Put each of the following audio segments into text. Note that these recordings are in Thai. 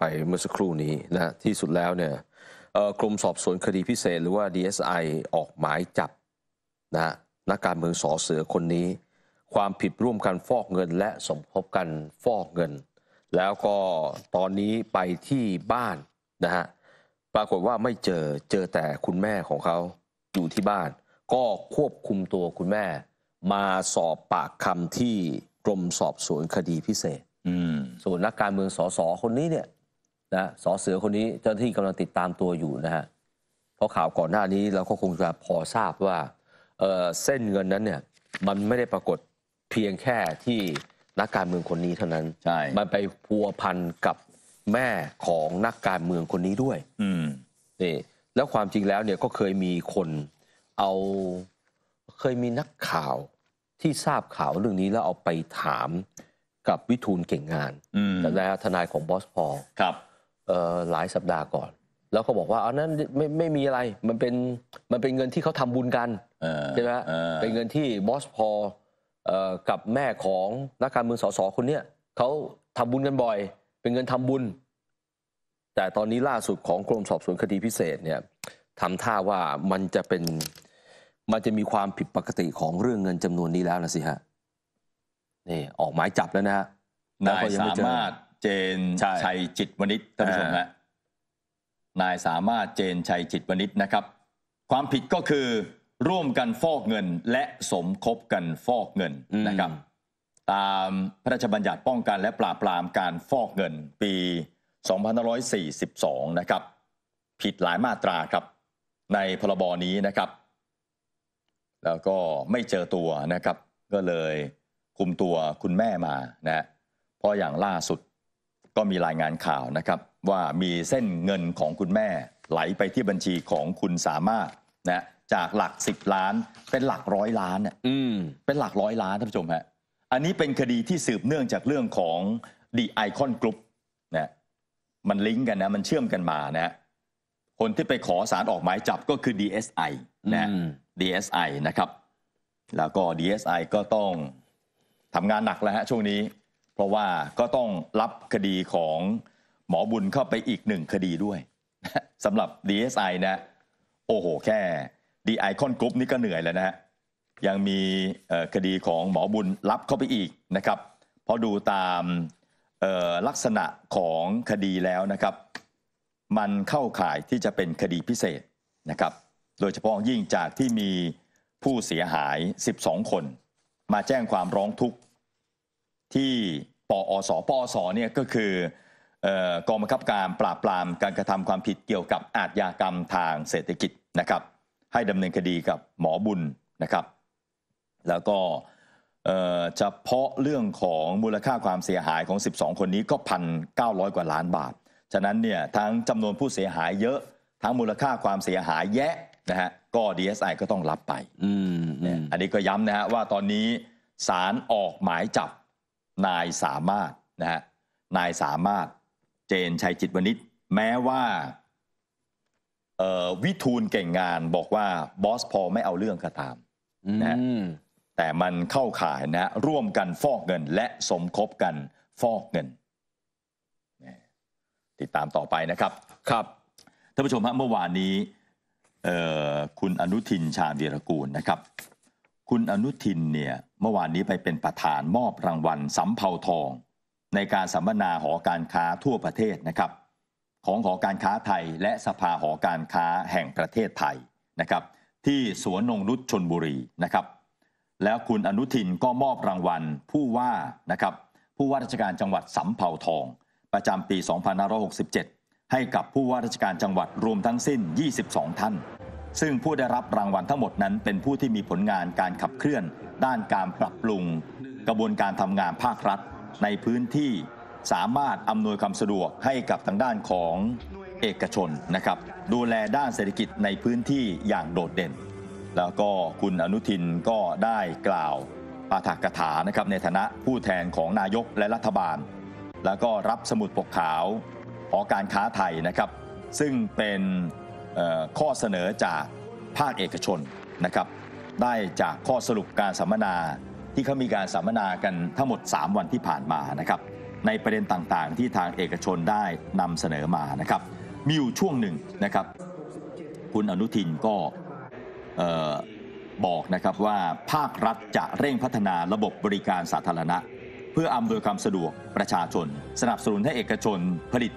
ไปเมื่อสักครู่นี้นะที่สุดแล้วเนี่ยกรมสอบสวนคดีพิเศษหรือว่า DSI ออกหมายจับนะนักการเมืองสอเสือคนนี้ ความผิดร่วมกันฟอกเงิน และสมคบกันฟอกเงิน แล้วก็ตอนนี้ไปที่บ้านนะฮะปรากฏว่าไม่เจอเจอแต่คุณแม่ของเขาอยู่ที่บ้าน ก็ควบคุมตัวคุณแม่ มาสอบปากคำที่กรมสอบสวนคดีพิเศษส่วนนักการเมืองสอสอคนนี้เนี่ยนะสอเสือคนนี้เจ้าหน้าที่กำลังติดตามตัวอยู่นะฮะเพราะข่าวก่อนหน้านี้เราก็คงจะพอทราบว่าเเส้นเงินนั้นเนี่ยมันไม่ได้ปรากฏเพียงแค่ที่นักการเมืองคนนี้เท่านั้นใช่มันไปพัวพันกับแม่ของนักการเมืองคนนี้ด้วยอืมนี่แล้วความจริงแล้วเนี่ยก็เคยมีคนเอาเคยมีนักข่าวที่ทราบข่าวเรื่องนี้แล้วเอาไปถามกับวิทูลเก่งงานจำได้ทนายของบอสพอครับหลายสัปดาห์ก่อน แล้วเขาบอกว่าเอานั้นไม่ไม่มีอะไรมันเป็นมันเป็นเงินที่เขาทำบุญกันใช่ไหมเป็นเงินที่บอสพอกับแม่ของนักการเมืองสสคนเนี้ยเขาทำบุญกันบ่อย เป็นเงินทำบุญ แต่ตอนนี้ล่าสุดของกรมสอบสวนคดีพิเศษ เนี่ยทำท่าว่ามันจะเป็นมันจะมีความผิดปกติของเรื่องเงินจำนวนนี้แล้วนะสิฮะนี่ ออกหมายจับแล้วนะฮะนายสามารถเจนชชัยจิตวณิชท่านผู้ชมฮะ นายสามารถเจนชัยจิตวณิชนะครับ ความผิดก็คือร่วมกันฟอกเงินและสมคบกันฟอกเงินนะครับ ตามพระราชบัญญัติป้องกันและปราบปรามการฟอกเงิน ปี2542 นะครับ ผิดหลายมาตราครับในพรบนี้นะครับ แล้วก็ไม่เจอตัวนะครับ ก็เลยคุมตัวคุณแม่มานะฮะเพราะอย่างล่าสุดก็มีรายงานข่าวนะครับ ว่ามีเส้นเงินของคุณแม่ ไหลไปที่บัญชีของคุณสามารถนะจากหลักสิบล้านเป็นหลักร้อยล้านเนี่ยเป็นหลักร้อยล้าน ท่านผู้ชมฮะอันนี้เป็นคดีที่สืบเนื่องจากเรื่องของดีไอคอนกรุ๊ปนะมันลิงก์กันนะ มันเชื่อมกันมานะ คนที่ไปขอสารออกหมายจับก็คือ DSI นะ DSI นะครับ แล้วก็ DSI ก็ต้องทำงานหนักแล้วฮะช่วงนี้เพราะว่าก็ต้องรับคดีของหมอบุญเข้าไปอีกหนึ่งคดีด้วยสำหรับ DSI นะโอ้โหแค่ d i คอนกรุ๊ปนี่ก็เหนื่อยแล้วนะฮะยังมีคดีของหมอบุญรับเข้าไปอีกนะครับพอดูตามลักษณะของคดีแล้วนะครับมันเข้าข่ายที่จะเป็นคดีพิเศษนะครับโดยเฉพาะยิ่งจากที่มีผู้เสียหาย 12 คนมาแจ้งความร้องทุกข์ที่ปอสปอสเนี่ยก็คือกองบังคับการปราบปรามการกระทำความผิดเกี่ยวกับอาชญากรรมทางเศรษฐกิจนะครับให้ดำเนินคดีกับหมอบุญนะครับ แล้วก็เฉพาะเรื่องของมูลค่าความเสียหายของ 12 คนนี้ก็พันเก้าร้อยกว่าล้านบาท ฉะนั้นเนี่ยทั้งจำนวนผู้เสียหายเยอะทั้งมูลค่าความเสียหายแยะนะฮะก็ DSI ก็ต้องรับไปออันนี้ก็ย้ำนะฮะว่าตอนนี้สารออกหมายจับนายสามารถนะฮะ นายสามารถเจนชัยจิตวณิช แม้ว่าวิทูลเก่งงานบอกว่าบอสพอไม่เอาเรื่องก็ตามนะแต่มันเข้าข่ายนะร่วมกันฟอกเงินและสมคบกันฟอกเงิน ติดตามต่อไปนะครับ ครับท่านผู้ชมฮะเมื่อวานนี้ คุณอนุทินชาญวีรกูลนะครับคุณ อนุทินเนี่ย เมื่อวานนี้ไปเป็นประธานมอบรางวัลสำเภาทอง ในการสัมมนาหอการค้าทั่วประเทศนะครับ ของหอการค้าไทยและสภาหอการค้าแห่งประเทศไทยนะครับที่สวนนงนุชชนบุรีนะครับ แล้วคุณอนุทินก็มอบรางวัลผู้ว่านะครับผู้ว่าราชการจังหวัดสำเภาทอง ประจำปี 2567 ให้กับผู้ว่าราชการจังหวัดรวมทั้งสิ้น 22 ท่านซึ่งผู้ได้รับรางวัลทั้งหมดนั้น เป็นผู้ที่มีผลงานการขับเคลื่อนด้านการปรับปรุง กระบวนการทำงานภาครัฐ ในพื้นที่สามารถอำนวยความสะดวกให้กับทางด้านของเอกชนนะครับ ดูแลด้านเศรษฐกิจในพื้นที่อย่างโดดเด่น แล้วก็คุณอนุทินก็ได้กล่าวปาฐกถานะครับในฐานะผู้แทนของนายกและรัฐบาล แล้วก็รับสมุดปกขาวขอการค้าไทยนะครับ ซึ่งเป็นข้อเสนอจากภาคเอกชนนะครับได้จากข้อสรุปการสัมมนาที่เขามีการสัมมนากันทั้งหมด 3 วันที่ผ่านมานะครับในประเด็นต่างๆ ที่ทางเอกชนได้นำเสนอมานะครับ มีอยู่ช่วงหนึ่งนะครับคุณอนุทินก็บอกนะครับว่าภาครัฐจะเร่งพัฒนาระบบบริการสาธารณะ เพื่ออำนวยความสะดวกประชาชน สนับสนุนให้เอกชนผลิต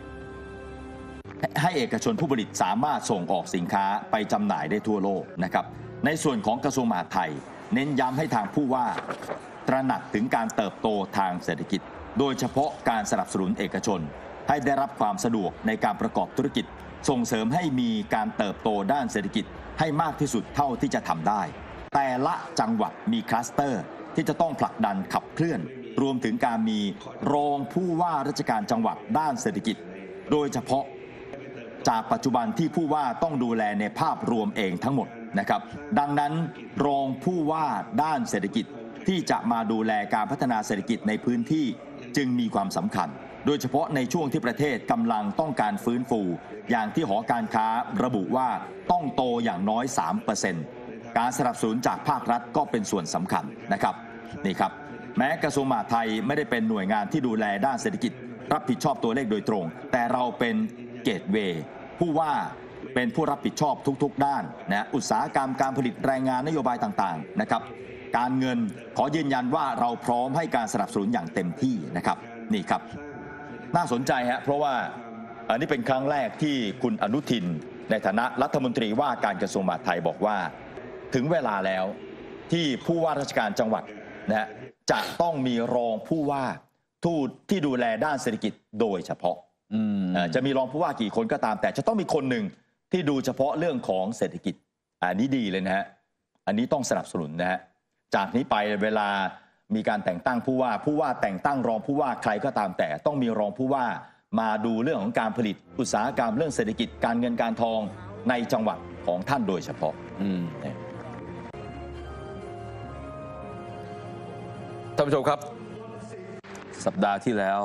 ให้เอกชนผู้ผลิตสามารถส่งออกสินค้าไปจำหน่ายได้ทั่วโลกนะครับ ในส่วนของกระทรวงมหาดไทยเน้นย้ำให้ทางผู้ว่า ตระหนักถึงการเติบโตทางเศรษฐกิจ โดยเฉพาะการสนับสนุนเอกชน ให้ได้รับความสะดวกในการประกอบธุรกิจ ส่งเสริมให้มีการเติบโตด้านเศรษฐกิจ ให้มากที่สุดเท่าที่จะทำได้ แต่ละจังหวัดมีคลัสเตอร์ ที่จะต้องผลักดันขับเคลื่อน รวมถึงการมีรองผู้ว่าราชการจังหวัดด้านเศรษฐกิจ โดยเฉพาะจากปัจจุบันที่ผู้ว่าต้องดูแลในภาพรวมเองทั้งหมดนะครับดังนั้นรองผู้ว่าด้านเศรษฐกิจที่จะมาดูแลการพัฒนาเศรษฐกิจในพื้นที่จึงมีความสำคัญ โดยเฉพาะในช่วงที่ประเทศกำลังต้องการฟื้นฟู อย่างที่หอการค้าระบุว่าต้องโตอย่างน้อย3%การสนับสนุนจากภาครัฐก็เป็นส่วนสำคัญนะครับนี่ครับแม้กระทรวงมหาดไทยไม่ได้เป็นหน่วยงานที่ดูแลด้านเศรษฐกิจ รับผิดชอบตัวเลขโดยตรง แต่เราเป็นเกตเวผู้ว่าเป็นผู้รับผิดชอบทุกๆด้านนะอุตสาหกรรมการผลิตแรงงานนโยบายต่างๆนะครับการเงินขอยืนยันว่าเราพร้อมให้การสนับสนุนอย่างเต็มที่นะครับนี่ครับ น่าสนใจฮะเพราะว่าอันนี้เป็นครั้งแรกที่คุณอนุทินในฐานะรัฐมนตรีว่าการกระทรวงมหาดไทยบอกว่า ถึงเวลาแล้วที่ผู้ว่าราชการจังหวัดนะจะต้องมีรองผู้ว่าทูตที่ดูแลด้านเศรษฐกิจโดยเฉพาะจะมีรองผู้ว่ากี่คนก็ตามแต่จะต้องมีคนหนึ่งที่ดูเฉพาะเรื่องของเศรษฐกิจอันนี้ดีเลยนะฮะอันนี้ต้องสนับสนุนนะฮะจากนี้ไปเวลามีการแต่งตั้งผู้ว่า ผู้ว่าแต่งตั้งรองผู้ว่าใครก็ตามแต่ต้องมีรองผู้ว่ามาดูเรื่องของการผลิตอุตสาหกรรมเรื่องเศรษฐกิจการเงินการทองในจังหวัดของท่านโดยเฉพาะท่านผู้ชมครับ สัปดาห์ที่แล้ว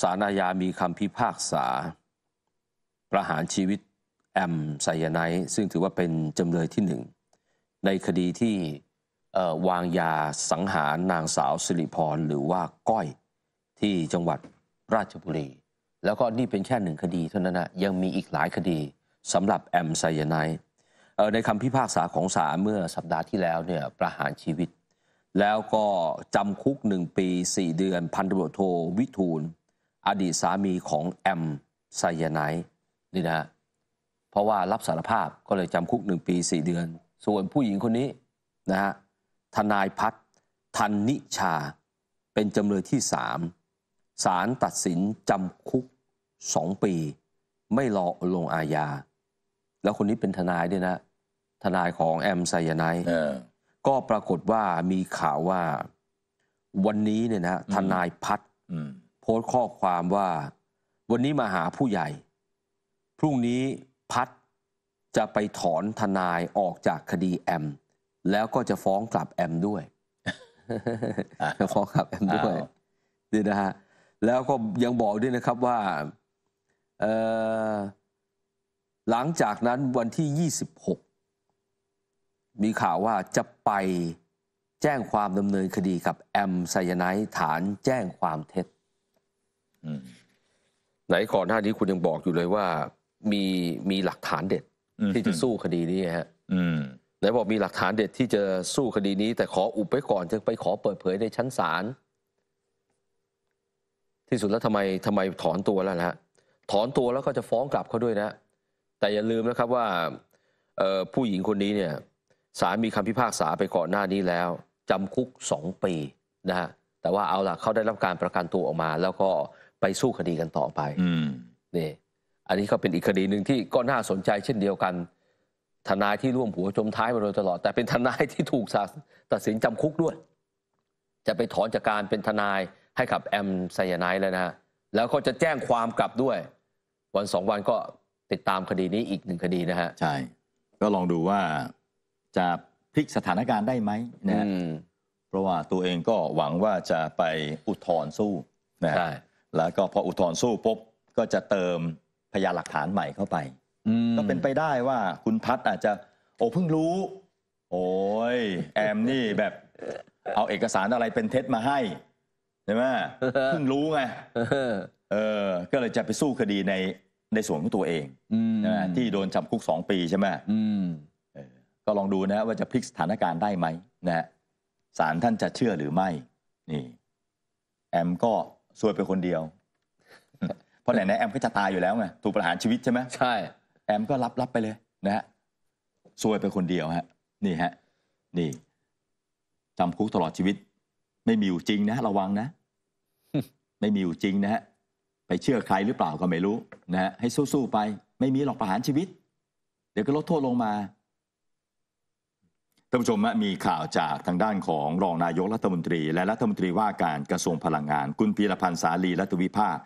ศาลอาญามีคำพิพากษา ประหารชีวิตแอมไซยาไนซึ่งถือว่าเป็นจำเลยที่หนึ่งในคดีที่วางยาสังหารนางสาวสิริพรหรือว่าก้อย ที่จังหวัดราชบุรี แล้วก็นี่เป็นแค่หนึ่งคดีเท่านั้นนะยังมีอีกหลายคดีสำหรับแอมไซยาไนในคำพิพากษาของศาลเมื่อสัปดาห์ที่แล้วเนี่ยประหารชีวิต แล้วก็จำคุกหนึ่งปี 4 เดือนพันตำรวจโทวิทูลอดีตสามีของแอมไซยาไนนี่นะ เพราะว่ารับสารภาพก็เลยจำคุกหนึ่งปีสี่เดือน ส่วนผู้หญิงคนนี้นะฮะทนายพัฒทันนิชา เป็นจำเลยที่สามสารตัดสินจำคุกสองปี ไม่รอลงอาญา แล้วคนนี้เป็นทนายด้วยนะ ทนายของแอมไซยาไนก็ปรากฏว่ามีข่าวว่าวันนี้เนี่ยนะ ทนายพัฒโพสต์ข้อความว่าวันนี้มาหาผู้ใหญ่ พรุ่งนี้พัดจะไปถอนทนายออกจากคดีแอม แล้วก็จะฟ้องกลับแอมด้วยฟ้องกลับแอมด้วยนี่นะฮะแล้วก็ยังบอกด้วยนะครับว่าหลังจากนั้นวันที่ 26 มีข่าวว่าจะไปแจ้งความดำเนินคดีกับแอมไซยาไนท์ฐานแจ้งความเท็จไหนก่อนหน้า นี้คุณยังบอกอยู่เลยว่า มีมีหลักฐานเด็ด ที่จะสู้คดีนี้ฮะไหนบอกมีหลักฐานเด็ดที่จะสู้คดีนี้ แต่ขออุบไว้ก่อนจะไปขอเปิดเผยในชั้นศาลที่สุดแล้วทำไมทำไมถอนตัวแล้วนะะถอนตัวแล้วก็จะฟ้องกลับเขาด้วยนะ แต่อย่าลืมนะครับว่าผู้หญิงคนนี้เนี่ยศาลมีคำพิพากษาไปก่อนหน้านี้แล้วจำคุกสองปีนะฮะแต่ว่าเอาล่ะเขาได้รับการประกันตัวออกมา แล้วก็ไปสู้คดีกันต่อไปนี่อันนี้ก็เป็นอีกคดีหนึ่งที่ก็น่าสนใจเช่นเดียวกัน ทนายที่ร่วมหัวจมท้ายมาโดยตลอด แต่เป็นทนายที่ถูกตัดสินจำคุกด้วย จะไปถอนจากการเป็นทนายให้กับแอมไซยาไนแล้วนะแล้วก็จะแจ้งความกลับด้วย วันสองวันก็ติดตามคดีนี้อีกหนึ่งคดีนะฮะ ใช่ ก็ลองดูว่าจะพลิกสถานการณ์ได้ไหมนะเพราะว่าตัวเองก็หวังว่าจะไปอุทธรณ์สู้นะใช่แล้วก็พออุทธรณ์สู้ปุ๊บก็จะเติมพยานหลักฐานใหม่เข้าไปก็เป็นไปได้ว่า คุณพัฒอาจจะ โอ้เพิ่งรู้ โอ้ย แอมนี่แบบเอาเอกสารอะไรเป็นเท็จมาให้ ใช่ไหมเพิ่งรู้ไงเออ ก็เลยจะไปสู้คดีในในส่วนของตัวเองนะที่โดนจำคุกสองปีใช่ไหมก็ลองดูนะว่าจะพลิกสถานการณ์ได้ไหมนะศาลท่านจะเชื่อหรือไม่ นี่ แอม ก็ซวยไปคนเดียว เพราะไหนะแอมก็จะตายอยู่แล้วไงถูกประหารชีวิตใช่ไหมใช่แอมก็รับรับไปเลย นะฮะซวยไปคนเดียวฮะ นี่ฮะนี่จำคุกตลอดชีวิต ไม่มีอยู่จริง นะระวังนะไม่มีอยู่จริงนะฮะไปเชื่อใครหรือเปล่าก็ไม่รู้ นะฮะให้สู้ๆไป ไม่มีหรอกประหารชีวิต เดี๋ยวก็ลดโทษลงมาท่านผู้ชมมีข่าวจากทางด้านของรองนายกรัฐมนตรีและรัฐมนตรีว่าการกระทรวงพลังงานคุณพีรพันธ์สาลีรัตวิภาค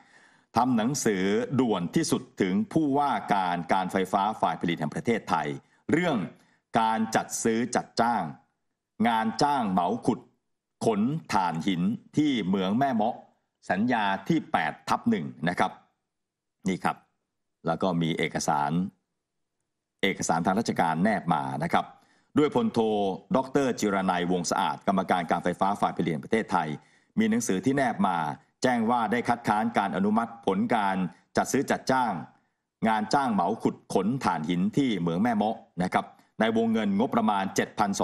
ทำหนังสือด่วนที่สุดถึงผู้ว่าการการไฟฟ้าฝ่ายผลิตแห่งประเทศไทย เรื่องการจัดซื้อจัดจ้าง งานจ้างเหมาขุด ขนถ่านหินที่เหมืองแม่เมาะสัญญาที่8ทับหนึ่งนะครับนี่ครับ แล้วก็มีเอกสาร เอกสารทางราชการแนบมานะครับด้วยพลโท ดร จิรนัยวงสะอาด กรรมการการไฟฟ้าฝ่ายผลิตประเทศไทย มีหนังสือที่แนบมา แจ้งว่าได้คัดค้านการอนุมัติผลการจัดซื้อจัดจ้าง งานจ้างเหมาขุดขนถ่านหินที่เหมืองแม่เมะนะครับในวงเงินงบประมาณ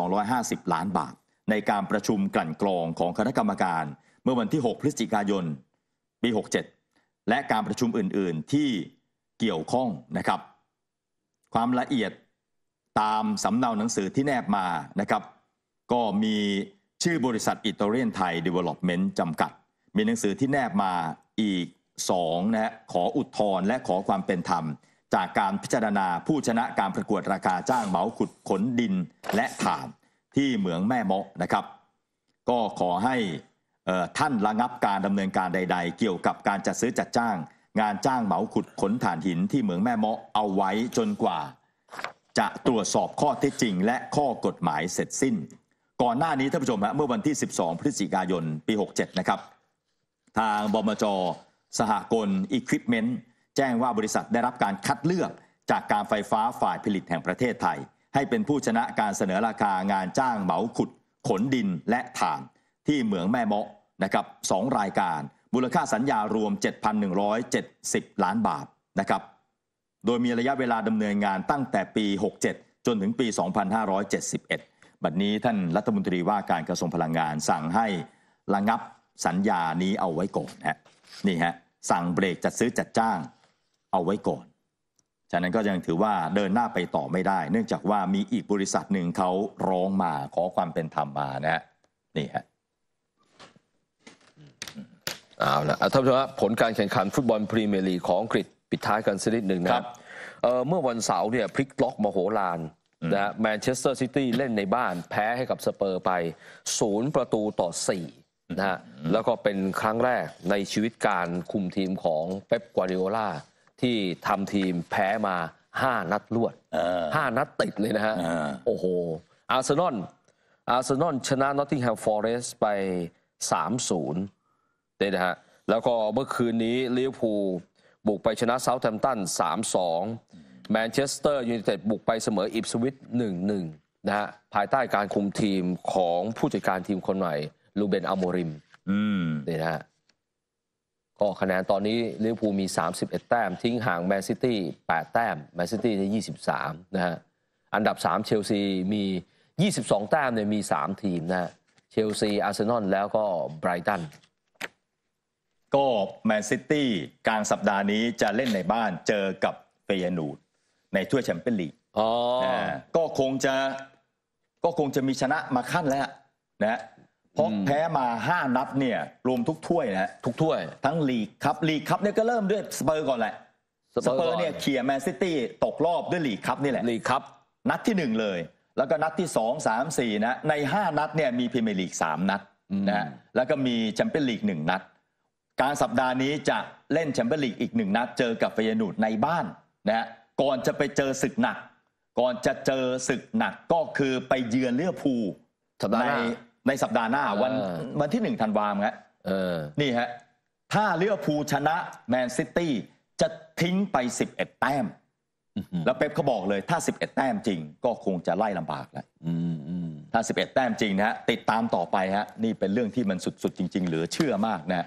7,250 ล้านบาท ในการประชุมกลั่นกรองของคณะกรรมการ เมื่อวันที่ 6 พฤศจิกายน ปี 67 และการประชุมอื่น ๆ ที่เกี่ยวข้องนะครับ ความละเอียดตามสำเนาหนังสือที่แนบมานะครับก็มีชื่อบริษัทอิตาเลียนไทยเดเวล็อปเมนต์จำกัด มีหนังสือที่แนบมาอีก2นะะขออุทธรณ์และขอความเป็นธรรม จากการพิจารณาผู้ชนะการประกวดราคาจ้างเหมาขุดขนดินและถ่านที่เหมืองแม่เมาะนะครับ ก็ขอให้ท่านระงับการดำเนินการใดๆ เกี่ยวกับการจัดซื้อจัดจ้าง งานจ้างเหมาขุดขนถ่านหิน ที่เหมืองแม่เมาะเอาไว้จนกว่าจะตรวจสอบข้อเท็จจริง และข้อกฎหมายเสร็จสิ้น ก่อนหน้านี้ท่านผู้ชมฮะเมื่อวันที่ 12 พฤศจิกายนปี 67 นะครับ ทางบมจ สหกลอิควิปเมนต์แจ้งว่าบริษัทได้รับการคัดเลือกจากการไฟฟ้าฝ่ายผลิตแห่งประเทศไทย ให้เป็นผู้ชนะการเสนอราคางานจ้างเหมาขุด ขนดินและถ่านที่เหมืองแม่เมาะนะครับสองรายการมูลค่าสัญญารวม 7,170 ล้านบาทนะครับโดยมีระยะเวลาดำเนินงานตั้งแต่ปี 67 จนถึงปี 2571 บัดนี้ท่านรัฐมนตรีว่าการกระทรวงพลังงาน สั่งให้ระงับสัญญานี้เอาไว้ก่อนฮะนี่ฮะสั่งเบรกจัดซื้อจัดจ้างเอาไว้ก่อนฉะนั้นก็ยังถือว่าเดินหน้าไปต่อไม่ได้ เนื่องจากว่ามีอีกบริษัทหนึ่งเขาร้องมาขอความเป็นธรรมมานะฮะนี่ฮะเอาละท่านผู้ชมผลการแข่งขันฟุตบอลพรีเมียร์ลีกของอังกฤษปิดท้ายกันสักนิดหนึ่งนะครับเเมื่อวันเสาร์เนี่ยพลิกล็อกมโหฬารนะแมนเชสเตอร์ซิตี้เล่นในบ้านแพ้ให้กับสเปอร์ไปศูนย์ประตูต่อสี่นะฮะแล้วก็เป็นครั้งแรกในชีวิตการคุมทีมของเป๊ปกัวริโอลาที่ทำทีมแพ้มาห้านัดรวดห้านัดติดเลยนะฮะโอ้โห อาร์เซนอลอาร์เซนอลชนะนอตติงแฮมฟอเรสต์ไป3-0เนี่ยนะฮะแล้วก็เมื่อคืนนี้ลิเวอร์พูลบุกไปชนะเซาท์แฮมป์ตัน 3-2แมนเชสเตอร์ยูไนเต็ดบุกไปเสมออิปสวิต1-1 นะฮะภายใต้การคุมทีมของผู้จัดการทีมคนใหม่ลูเบนอัลโมริมนี่นะฮะก็คะแนนตอนนี้ลิเวอร์พูลมี 31 แต้มทิ้งห่างแมนซิตี้ 8 แต้มแมนซิตี้ได้ 23 นะฮะ อันดับ 3 เชลซี มี 22 แต้มเนี่ยมี 3 ทีมนะฮะเชลซีอาร์เซนอลแล้วก็ไบรตันก็แมนซิตี้กลางสัปดาห์นี้จะเล่นในบ้านเจอกับเฟยนูดในถ้วยแชมเปี้ยนลีก ก็คงจะก็คงจะมีชนะมาขั้นแล้วนะ เพราะแพ้มาห้านัดเนี่ย รวมทุกถ้วยนะทุกถ้วยทั้งลีกครับลีกครับเนี่ยก็เริ่มด้วยสเปอร์ก่อนแหละ สเปอร์เนี่ยเคลียร์แมนซิตี้ตกรอบด้วยลีกครับนี่แหละลีกครับ นัดที่หนึ่งเลย แล้วก็นัดที่สองสามสี่นะในห้านัดเนี่ยมีพรีเมียร์ลีกสามนัดนะแล้วก็มีแชมเปี้ยนลีกหนึ่งนัดกลางสัปดาห์นี้จะเล่นแชมเปี้ยนลีกอีกหนึ่งนัดเจอกับเฟยนูดในบ้านนะฮะก่อนจะไปเจอศึกหนัก ก่อนจะเจอศึกหนักก็คือไปเยือนเลือยภูในในสัปดาห์หน้าวันวันที่หนึ่งธันวาคมครับนี่ฮะถ้าเลือยภูชนะแมนซิตี้จะทิ้งไป 11แต้มแล้วเป๊ปเขาบอกเลยถ้า 11แต้มจริงก็คงจะไล่ลำบากแล้วถ้า 11แต้มจริงนะฮะติดตามต่อไปฮะ นี่เป็นเรื่องที่มันสุดๆจริงๆเหลือเชื่อมากนะฮะ